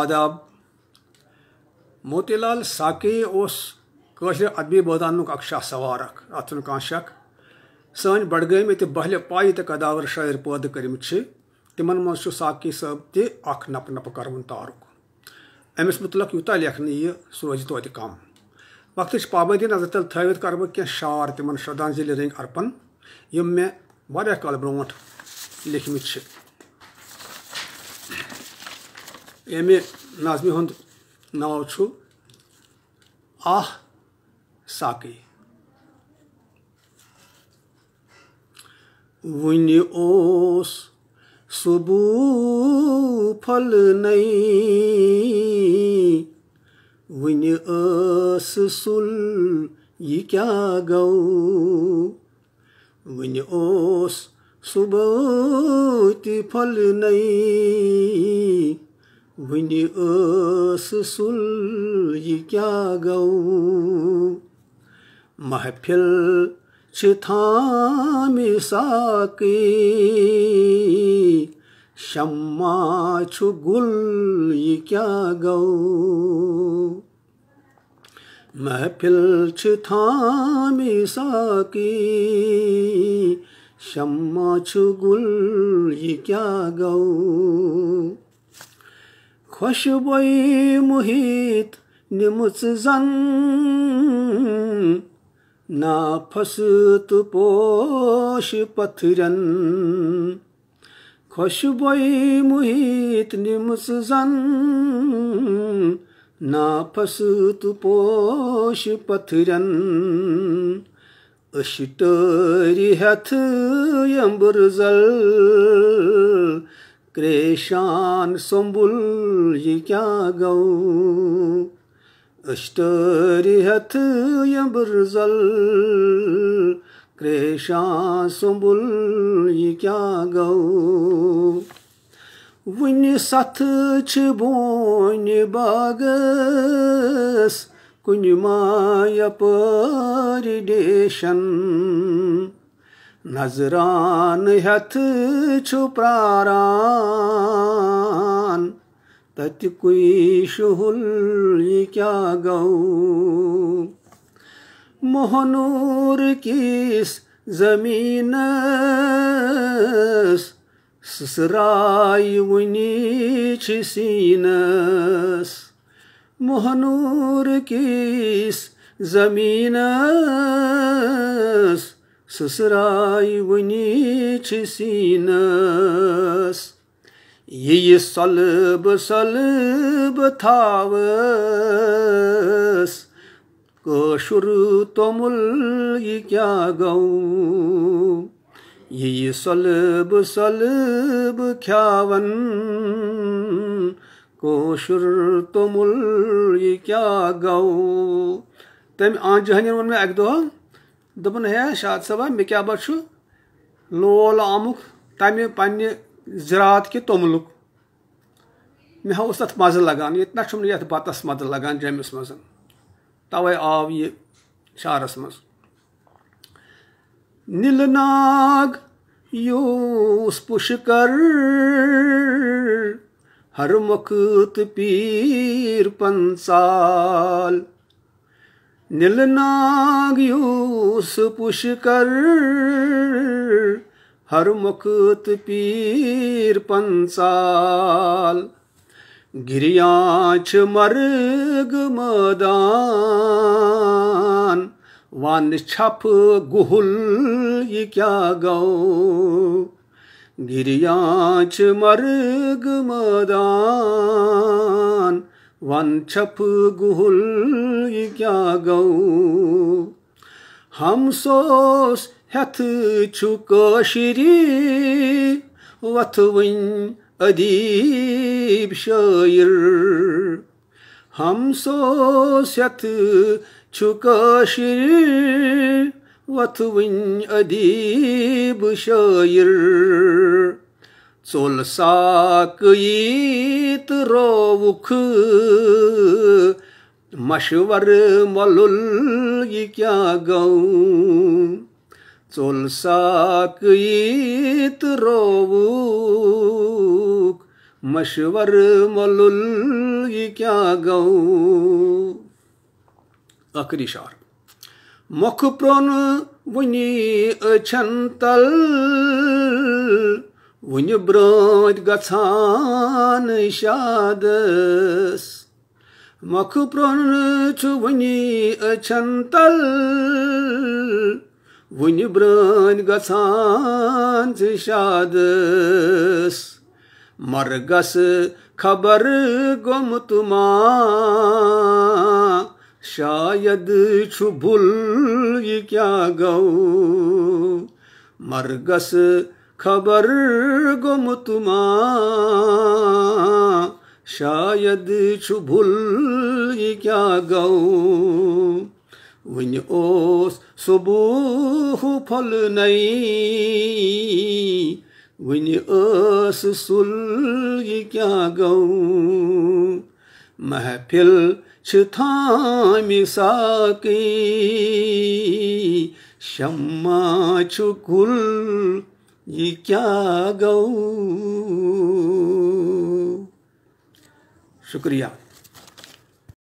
आदाब मोतीलाल साके उस कशर अदबी बदानुक अख शाह सवार अत कह शक सन बडगम तो बहल पाई तो कदावर शायर पैदा करम तिमन मज साकी सब नप नप कर तारुक अमिस मुतल यूत लेखन ये सह रोज कम वक्त पाबंदी नजर तल थ कर शार तिम श्रद्धांजलि रंग अर्पण यम मे वाल ब्रोट लिखम एम ए नाजमी हंद नाव छु आह साकी वुन ओस सुबु फल नहीं वुन सुल ये क्या गौ वुन ओस सुबह फल नहीं وٕنہِ ٲس سُلہِ کیٛاہ گوٚو محفِل چھِ تھامہِ ساقی شمع چھُ گُل یہِ کیٛاہ گوٚو محفِل چھِ تھامہِ ساقی شمع چھُ گُل یہِ کیٛاہ گوٚو खुशबोई मुहित निमुच जन ना फसत पोष पथरन खुशबोई मुहित निमुच जन ना फसत पोष पथरन Işıtır hat yambırzel क्रेशान क्या गौ अष्टरिहथ क्रेशान क्रेशा क्या गौ वुनि सथ छ बोन बागस कुन माया परिडेशन नजरान हथ छुप्रारान तत कोई शुहुल ये क्या गऊ मोहनूर किस जमीन ससराय वनी छिसीनस मोहनूर किस जमीनस سسراے ونی چھ سینس یہ سلب سلب تھاوس کٲشُر توٚمُل یہِ کیٛاہ گوٚو یہِ سۄلبہٕ سۄلبہٕ کھیٛاوَن کٲشُر توٚمُل یہِ کیٛاہ گوٚو تٔمۍ آنٛچہِ ہَنٮ۪ن ووٚن مےٚ اَکہِ دۄہ दोपन हे शाद सबा मे क्या बच्चु लोल आमुक तमें पे ज़रात के तोमलुक मे हा तथ मज़े लगान ये ना ये बतस मज़े लगान जमिस मज तवे आव ये शारस मज नाग यूस पुश कर हर मुख पीर पंसाल नीलनागयूस पुष्कर हर मुकुत पीर पंसाल गिरियाच मर्ग मदान वान छप गुहुल ये क्या गौ गिरियाच मर्ग मदान وَنْچَپہٕ ہمسوس ہٮ۪تھٕ چھُ کٲشِری وَتھٕ وٕنۍ ادیٖب شٲعر ہمسوس ہٮ۪تھٕ چھُ کٲشِر وَتھٕ وٕنۍ ادیٖب شٲعر चोल साक ईत मशवर मलुल क्या गौ चोल साक ईत मशवर मलुल क्या गौ अखरी शार मुख प्रोन वुनी अछन Unyu brod gatsan şades. Makupron çuvni çantal. Unyu brod gatsan şades. Margas kabar gom tuma. Şayad çubul kya gav. Margas kabar खबर गुम तुम शायद छु भुल क्या गौ विन ओस सुबूह फल नहीं ओस सुल क्या गौ महफिल छामी साकी शम्मा छुकुल ये क्या गऊ शुक्रिया